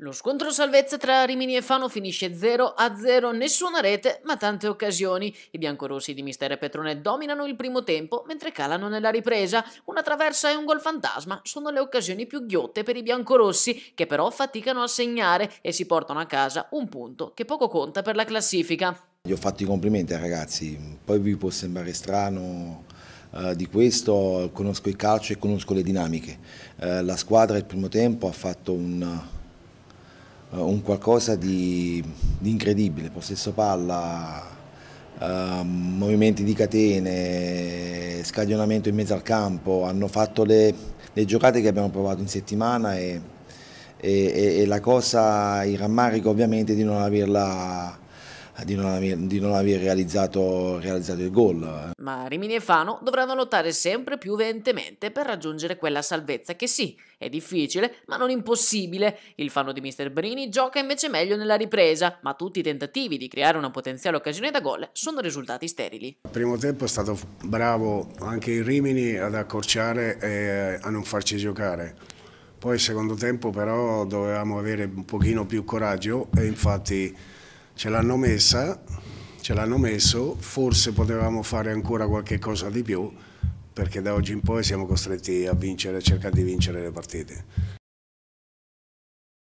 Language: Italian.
Lo scontro salvezza tra Rimini e Fano finisce 0 a 0, nessuna rete ma tante occasioni. I biancorossi di Mister e Petrone dominano il primo tempo mentre calano nella ripresa. Una traversa e un gol fantasma sono le occasioni più ghiotte per i biancorossi che però faticano a segnare e si portano a casa un punto che poco conta per la classifica. Gli ho fatto i complimenti ragazzi, poi vi può sembrare strano eh, di questo, conosco il calcio e conosco le dinamiche. Eh, la squadra il primo tempo ha fatto un eh, un qualcosa di, di incredibile, possesso palla, Uh, movimenti di catene, scaglionamento in mezzo al campo, hanno fatto le, le giocate che abbiamo provato in settimana e, e, e, la cosa, il rammarico ovviamente di non averla di non aver, di non aver realizzato, realizzato il gol. Eh. Ma Rimini e Fano dovranno lottare sempre più veementemente per raggiungere quella salvezza che sì, è difficile, ma non impossibile. Il Fano di Mr. Brini gioca invece meglio nella ripresa, ma tutti i tentativi di creare una potenziale occasione da gol sono risultati sterili. Il primo tempo è stato bravo anche il Rimini ad accorciare e a non farci giocare. Poi il secondo tempo però dovevamo avere un pochino più coraggio e infatti ce l'hanno messa, ce l'hanno messo, forse potevamo fare ancora qualche cosa di più perché da oggi in poi siamo costretti a vincere, a cercare di vincere le partite.